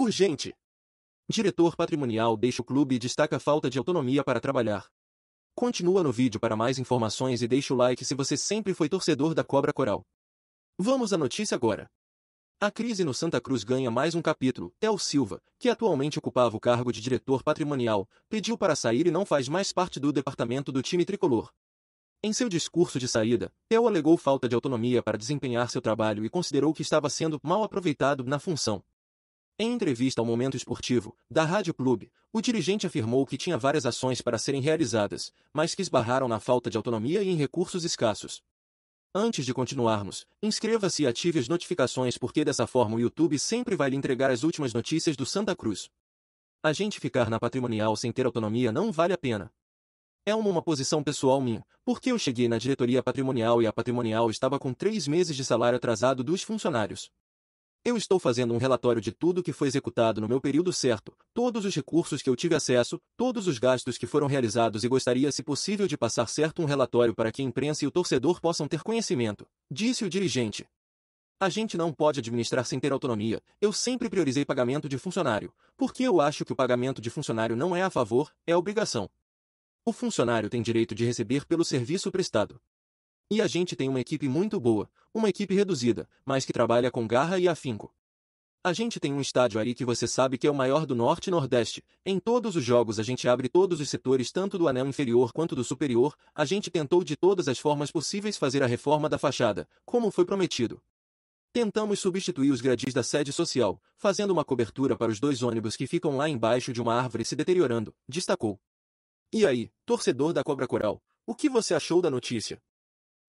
Urgente. Diretor patrimonial deixa o clube e destaca a falta de autonomia para trabalhar. Continua no vídeo para mais informações e deixa o like se você sempre foi torcedor da Cobra Coral. Vamos à notícia agora. A crise no Santa Cruz ganha mais um capítulo. Tel Silva, que atualmente ocupava o cargo de diretor patrimonial, pediu para sair e não faz mais parte do departamento do time tricolor. Em seu discurso de saída, Tel alegou falta de autonomia para desempenhar seu trabalho e considerou que estava sendo mal aproveitado na função. Em entrevista ao Momento Esportivo, da Rádio Clube, o dirigente afirmou que tinha várias ações para serem realizadas, mas que esbarraram na falta de autonomia e em recursos escassos. Antes de continuarmos, inscreva-se e ative as notificações porque dessa forma o YouTube sempre vai lhe entregar as últimas notícias do Santa Cruz. A gente ficar na patrimonial sem ter autonomia não vale a pena. É uma, uma posição pessoal minha, porque eu cheguei na diretoria patrimonial e a patrimonial estava com três meses de salário atrasado dos funcionários. Eu estou fazendo um relatório de tudo que foi executado no meu período certo, todos os recursos que eu tive acesso, todos os gastos que foram realizados e gostaria, se possível, de passar certo um relatório para que a imprensa e o torcedor possam ter conhecimento, disse o dirigente. A gente não pode administrar sem ter autonomia. Eu sempre priorizei pagamento de funcionário, porque eu acho que o pagamento de funcionário não é a favor, é obrigação. O funcionário tem direito de receber pelo serviço prestado. E a gente tem uma equipe muito boa, uma equipe reduzida, mas que trabalha com garra e afinco. A gente tem um estádio aí que você sabe que é o maior do Norte e Nordeste. Em todos os jogos a gente abre todos os setores, tanto do anel inferior quanto do superior. A gente tentou de todas as formas possíveis fazer a reforma da fachada, como foi prometido. Tentamos substituir os gradis da sede social, fazendo uma cobertura para os dois ônibus que ficam lá embaixo de uma árvore se deteriorando, destacou. E aí, torcedor da Cobra Coral, o que você achou da notícia?